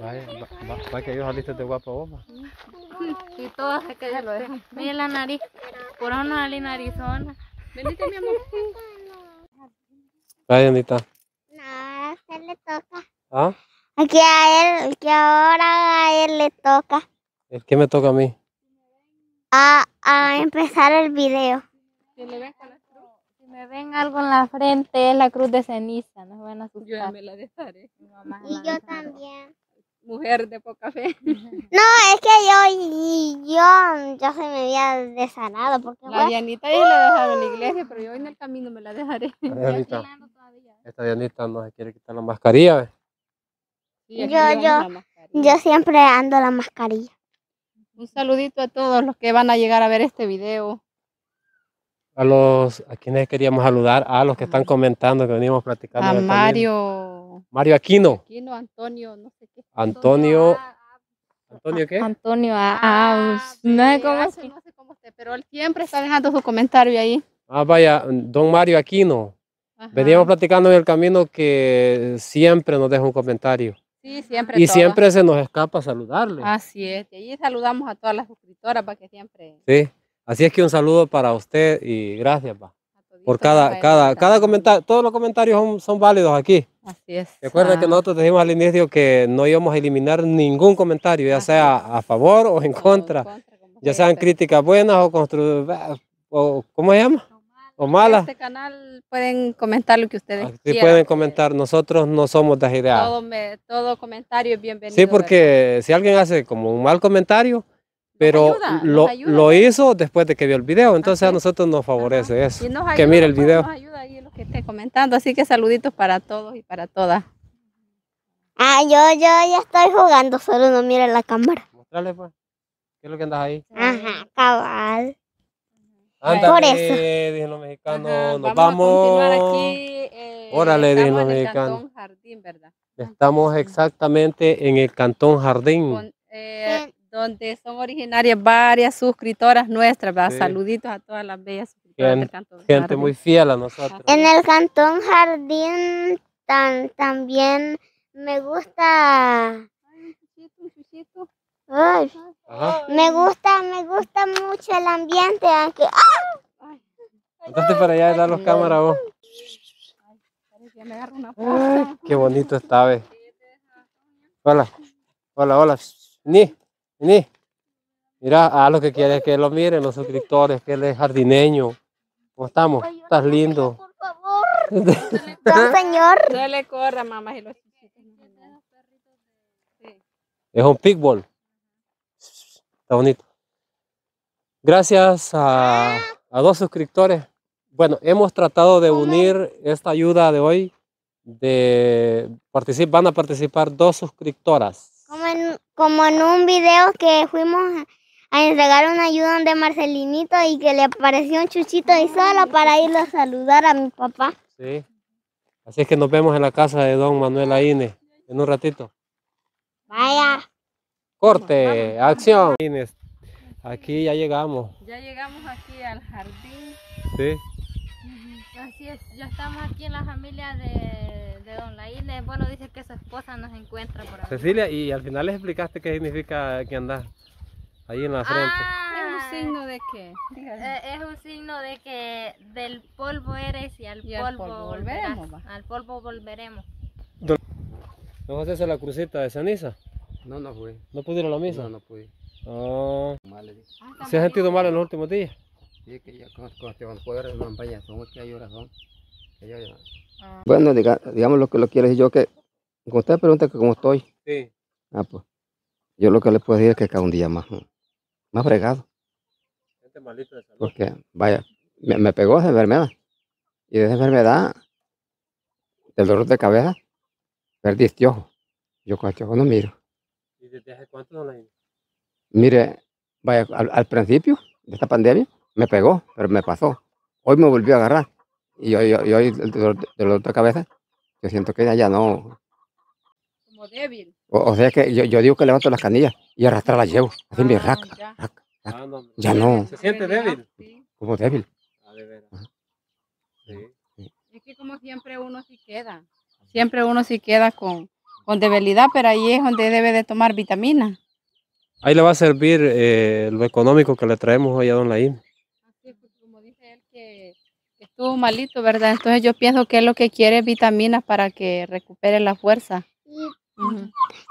Vaya, va, va, va que yo saliste de guapa bomba. Y todas se que lo dejan. Mira la nariz. Por una no narizona. Venite, mi amor. Vaya, Anita. No, él le toca. ¿Ah? Aquí a él, que ahora a él le toca. ¿El qué me toca a mí? A, a empezar el video. Si me, ven algo en la frente, es la cruz de ceniza. Nos van a asustar. Yo me la dejaré. y yo también mujer de poca fe. No, es que yo, yo, yo se me había desanado. Porque la Dianita ya la dejaron en la iglesia, pero yo en el camino me la dejaré. Dianita, esta Dianita no se quiere quitar la mascarilla. yo, yo, yo siempre ando la mascarilla. Un saludito a todos los que van a llegar a ver este video. A los, a quienes queríamos saludar, a los que están comentando, que venimos platicando. A este Mario. Mario Aquino. Aquino, Antonio, no sé qué. Antonio. ¿Antonio ah, ah, ah, qué? Antonio no, sé cómo, se no sé cómo pero él siempre está dejando su comentario ahí. Ah, vaya, don Mario Aquino. Veníamos platicando en el camino que siempre nos deja un comentario. Sí, siempre. Y siempre se nos escapa saludarle. Así es, y ahí saludamos a todas las suscriptoras para que siempre. Sí, así es que un saludo para usted y gracias, por cada, cada, cada comentario. Todos los comentarios son válidos aquí. Así es. Recuerda que ah. nosotros dijimos al inicio que no íbamos a eliminar ningún comentario, ya sea a favor o en contra, ya sean críticas buenas o constructivas, o ¿cómo se llama? O malas. En este canal pueden comentar lo que ustedes quieran. Sí, pueden comentar. Nosotros no somos de Todo, todo comentario es bienvenido. Sí, porque si alguien hace como un mal comentario, pero lo, lo, hizo después de que vio el video, entonces a nosotros nos favorece eso. que mire el pues, video. ayuda ahí lo que esté comentando, así que saluditos para todos y para todas. Ah, yo, yo ya estoy jugando, solo no mire la cámara. Mostrale pues. ¿Qué es lo que andas ahí? Ajá, cabal. Anda, Por eso. Dicen los mexicanos, nos vamos. A continuar aquí. Eh, Órale, dije los mexicanos. Estamos Jardín, ¿verdad? Estamos exactamente en el Cantón Jardín. Eh, donde son originarias varias suscriptoras nuestras. Saluditos a todas las bellas suscriptoras del Cantón Gente muy fiel a nosotros. En el Cantón Jardín tan, también me gusta... Ay, me gusta, me gusta mucho el ambiente, aunque... para allá de dar los cámaras vos. qué bonito esta vez. Hola, hola, hola. Ni. Mira, a los que quieres que lo miren, los suscriptores, que él es jardineño. ¿Cómo estamos? Estás lindo. Por favor. señor. No le corra, mamá. Es un pickball. Está bonito. Gracias a, dos suscriptores. Bueno, hemos tratado de unir esta ayuda de hoy. De, van a participar dos suscriptoras como en un video que fuimos a entregar una ayuda de Marcelinito y que le apareció un chuchito y solo para irlo a saludar a mi papá. Sí. Así es que nos vemos en la casa de don Manuel Aine en un ratito. Vaya. Corte, acción. Inés, aquí ya llegamos. Ya llegamos aquí al jardín. Sí. Así es, ya estamos aquí en la familia de de Don Bueno, dice que su esposa nos encuentra por ahí. Cecilia, y al final les explicaste qué significa que andar. ahí en la frente. Ah. ¿Es un signo de qué? Eh, es un signo de que del polvo eres y al, polvo, volveremos. Volverás, al polvo volveremos. vas a haces la crucita de ceniza? No, no fui. ¿No pudieron la misa? No, no pude. Ah. Oh. ¿Se ha sentido mal en los últimos días? Sí, que ya con, con este banco campaña son que horas ¿no? Ah. Bueno, digamos lo que lo quiero decir yo que, con usted pregunta que cómo estoy. Ah, pues. Yo lo que le puedo decir es que cada un día más, más fregado. Porque, vaya, me, pegó esa enfermedad. Y de esa enfermedad, El dolor de cabeza, perdí este ojo. Yo con este ojo no miro. Mire, vaya, al principio de esta pandemia me pegó, pero me pasó. Hoy me volvió a agarrar y hoy de yo el dolor, cabeza, yo siento que ya no. Como débil. O, sea que yo, digo que levanto las canillas y arrastrar las llevo. Ah, ah, ya. no, ¿Se siente débil? Como débil. Ah, es que como siempre uno si queda. Siempre uno si queda con, con debilidad, pero ahí es donde debe de tomar vitamina. Ahí le va a servir eh, lo económico que le traemos hoy a don Laín estuvo malito, ¿verdad? Entonces yo pienso que es lo que quiere vitaminas para que recupere la fuerza.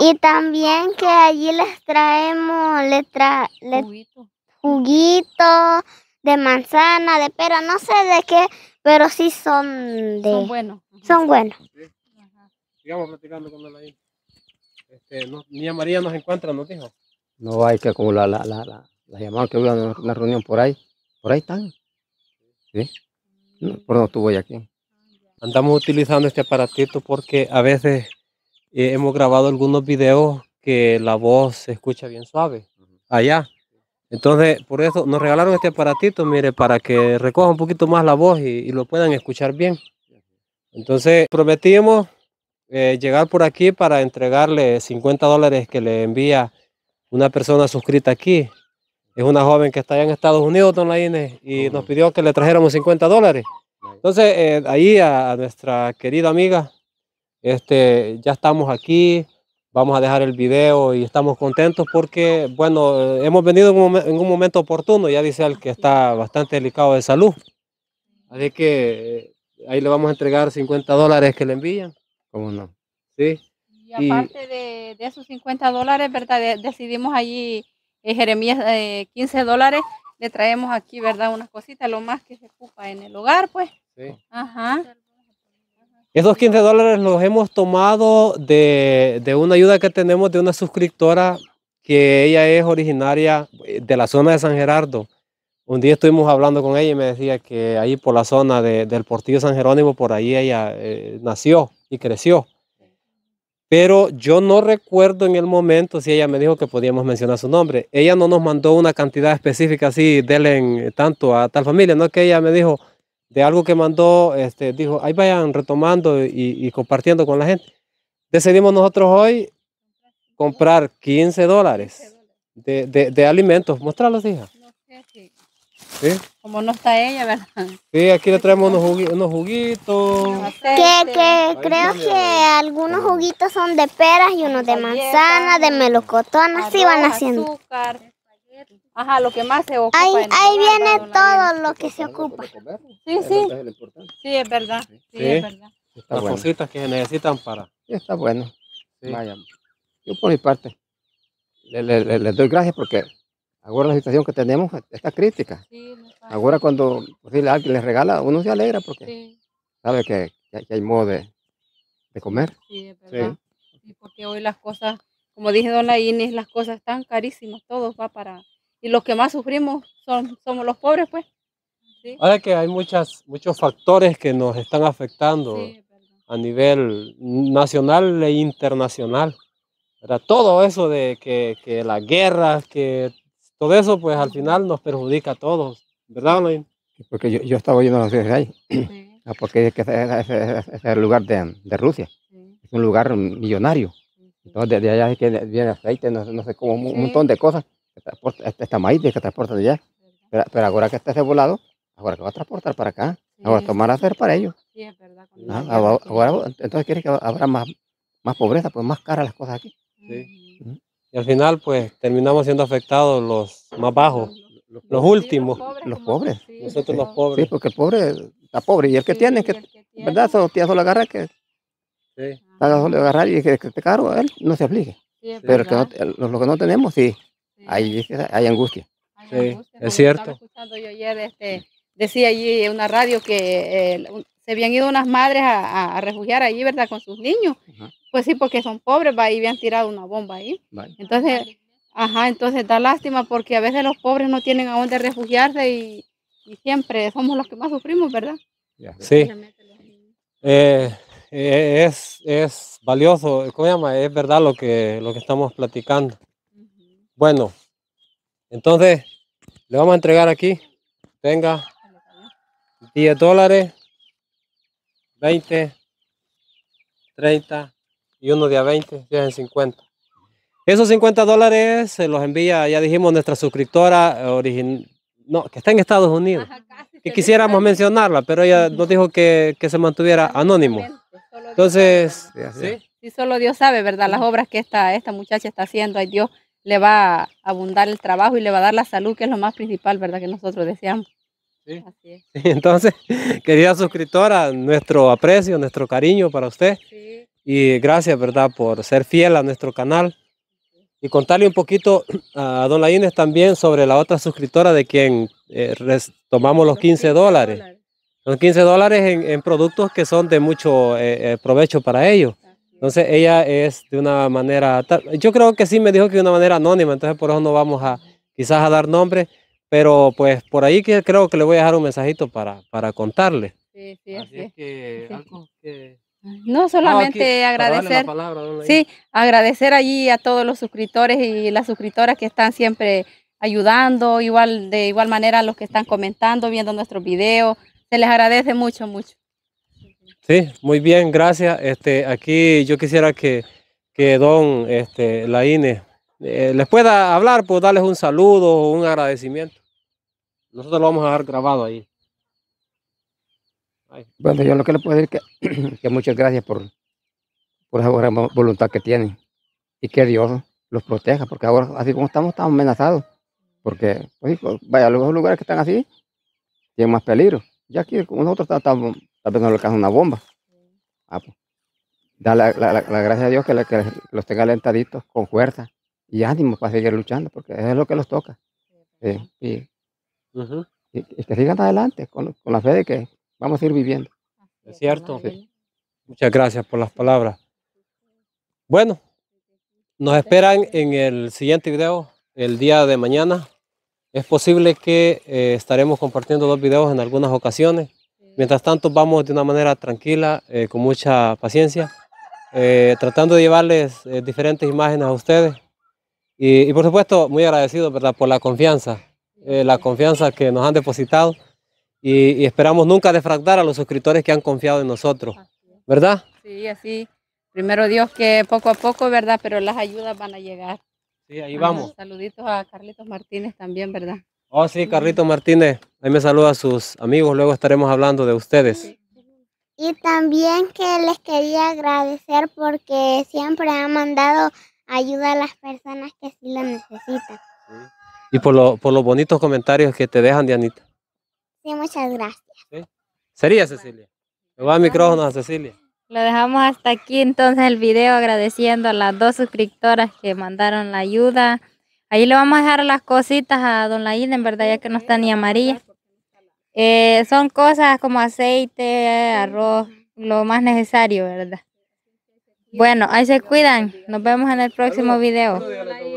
Y, también que allí les traemos, le juguito. de manzana, de pera, no sé de qué, pero sí son de... Son buenos. Son buenos. Sigamos platicando con la ahí. Este, María nos encuentra, nos dijo. No hay que acumular la, la, llamada que hubo en una reunión por ahí, por ahí están. ¿Sí? Perdón, tú voy aquí. Andamos utilizando este aparatito porque a veces eh, hemos grabado algunos videos que la voz se escucha bien suave allá. Entonces, por eso nos regalaron este aparatito, mire, para que recoja un poquito más la voz y, lo puedan escuchar bien. Entonces, prometimos eh, llegar por aquí para entregarle 50 dólares que le envía una persona suscrita aquí. Es una joven que está allá en Estados Unidos, don Laine, y nos pidió que le trajéramos 50 dólares. Entonces, eh, ahí a, nuestra querida amiga, este, ya estamos aquí, vamos a dejar el video y estamos contentos porque, bueno, eh, hemos venido en un, momento oportuno, ya dice el que está bastante delicado de salud. Así que eh, ahí le vamos a entregar 50 dólares que le envían. ¿Cómo no? Sí. Y aparte de, esos 50 dólares, ¿verdad? decidimos allí eh, Jeremías eh, 15 dólares, le traemos aquí, ¿verdad? Unas cositas, lo más que se ocupa en el hogar, pues. Sí. Ajá. Esos 15 dólares los hemos tomado de, una ayuda que tenemos de una suscriptora que ella es originaria eh, de la zona de San Gerardo. Un día estuvimos hablando con ella y me decía que ahí por la zona del Portillo San Jerónimo, por ahí ella eh, nació y creció pero yo no recuerdo en el momento si ella me dijo que podíamos mencionar su nombre. Ella no nos mandó una cantidad específica así, delen tanto a tal familia, no que ella me dijo de algo que mandó, este, dijo, ahí vayan retomando y, compartiendo con la gente. Decidimos nosotros hoy comprar 15 dólares de, de, de alimentos. Mostrarlos, hija. ¿Sí? ¿Eh? Como no está ella, ¿verdad? Sí, aquí le traemos unos, juguitos. Que, creo que algunos juguitos son de peras y unos de manzana, de melocotón, así van haciendo. Ajá, lo que más se ocupa. Ahí, viene todo lo que se ocupa. Sí, sí. Sí, es verdad. Sí, es verdad. Las cositas que necesitan para. Sí, está bueno. Yo por mi parte les doy gracias porque Ahora la situación que tenemos esta crítica. Ahora cuando pues alguien les regala, uno se alegra porque sabe que, hay modo de, comer. Y porque hoy las cosas, como dije don Inés, las cosas están carísimas, todo va para... Y los que más sufrimos son, somos los pobres, pues. Ahora que hay muchas, muchos factores que nos están afectando a nivel nacional e internacional. Era todo eso de que las guerras, que todo eso pues al final nos perjudica a todos, ¿verdad, Porque yo, yo estaba oyendo las de ahí, ah, porque es, es, el lugar de, Rusia, es un lugar millonario. Entonces, de, allá que viene aceite, no, sé cómo, un montón de cosas esta este maíz que transporta de allá. Pero, ahora que está cebolado, ahora que va a transportar para acá, ahora tomar hacer para ellos. Ah, entonces quiere que habrá más, más pobreza, pues más caras las cosas aquí. Sí. Y al final, pues terminamos siendo afectados los más bajos, los, últimos. Los pobres. Nosotros los pobres. Sí, porque el pobre está pobre. Y el que tiene, que, ¿verdad? Solo, solo agarra que. Sí. y que, te cargo él, no se aplique. Pero que lo que no tenemos, sí. Hay, hay angustia. Hay es cierto. yo ayer, este, decía allí en una radio que eh, se habían ido unas madres a, refugiar allí, ¿verdad? Con sus niños. Pues sí, porque son pobres, va, y habían tirado una bomba ahí. Entonces, ajá, entonces da lástima porque a veces los pobres no tienen a dónde refugiarse y, siempre somos los que más sufrimos, ¿verdad? Sí. Eh, eh, es, valioso, ¿cómo llama? Es verdad lo que, lo que estamos platicando. Bueno, entonces le vamos a entregar aquí, tenga 10 dólares 20, 30 y uno día 20, ya en 50. Esos 50 dólares se los envía, ya dijimos, nuestra suscriptora no, que está en Estados Unidos. Y que quisiéramos mencionarla, pero ella nos dijo que, se mantuviera anónimo. Entonces, ¿sí? solo Dios sabe, ¿verdad? Las obras que esta, esta muchacha está haciendo, ay Dios le va a abundar el trabajo y le va a dar la salud, que es lo más principal, ¿verdad? Que nosotros deseamos. Entonces, querida suscriptora, nuestro aprecio, nuestro cariño para usted. Y gracias, ¿verdad?, por ser fiel a nuestro canal. Y contarle un poquito a Don Laínez también sobre la otra suscriptora de quien eh, tomamos los 15 dólares. los 15 dólares en, productos que son de mucho eh, eh, provecho para ellos. Entonces ella es de una manera, yo creo que sí me dijo que de una manera anónima, entonces por eso no vamos a quizás a dar nombre, pero pues por ahí que creo que le voy a dejar un mensajito para, para contarle. Sí, sí, sí. No, solamente agradecer. sí, agradecer allí a todos los suscriptores y las suscriptoras que están siempre ayudando, igual de igual manera a los que están comentando, viendo nuestros videos. Se les agradece mucho, mucho. Sí, muy bien, gracias. Este, aquí yo quisiera que, don este, Laine eh, les pueda hablar, pues darles un saludo, un agradecimiento. Nosotros lo vamos a dejar grabado ahí. Bueno, yo lo que le puedo decir que, que muchas gracias por, por esa voluntad que tienen y que Dios los proteja, porque ahora, así como estamos, estamos amenazados. Porque, vaya pues, vaya, los lugares que están así tienen más peligro. Ya aquí, como nosotros, estamos, tal vez le alcanza una bomba. Ah, pues, da la, gracia a Dios que, los tenga alentaditos con fuerza y ánimo para seguir luchando, porque es lo que los toca. Sí, eh, pues, y, que sigan adelante con, la fe de que vamos a ir viviendo. Es cierto. Muchas gracias por las palabras. Bueno, nos esperan en el siguiente video, el día de mañana. Es posible que eh, estaremos compartiendo dos videos en algunas ocasiones. Mientras tanto, vamos de una manera tranquila, eh, con mucha paciencia, eh, tratando de llevarles diferentes imágenes a ustedes. Y, por supuesto, muy agradecido por la confianza eh, la confianza que nos han depositado y, esperamos nunca defraudar a los suscriptores que han confiado en nosotros, ¿verdad? Sí, así. Primero Dios que poco a poco, ¿verdad? Pero las ayudas van a llegar. Sí, ahí vamos. saluditos a Carlitos Martínez también, ¿verdad? Oh, sí, Carlitos Martínez. Ahí me saluda a sus amigos. Luego estaremos hablando de ustedes. Y también que les quería agradecer porque siempre ha mandado ayuda a las personas que sí la necesitan. Sí y por, por los bonitos comentarios que te dejan, Dianita. Sí, muchas gracias. Sería Cecilia. Le va el micrófono a Cecilia. Lo dejamos hasta aquí entonces el video agradeciendo a las dos suscriptoras que mandaron la ayuda. Ahí le vamos a dejar las cositas a Don Laida, en verdad, ya que no está ni amarilla. Eh, son cosas como aceite, arroz, lo más necesario, ¿verdad? Bueno, ahí se cuidan. Nos vemos en el próximo video.